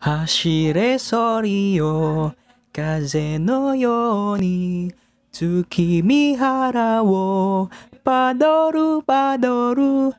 走れソリよ風のように月見原をパドルパドル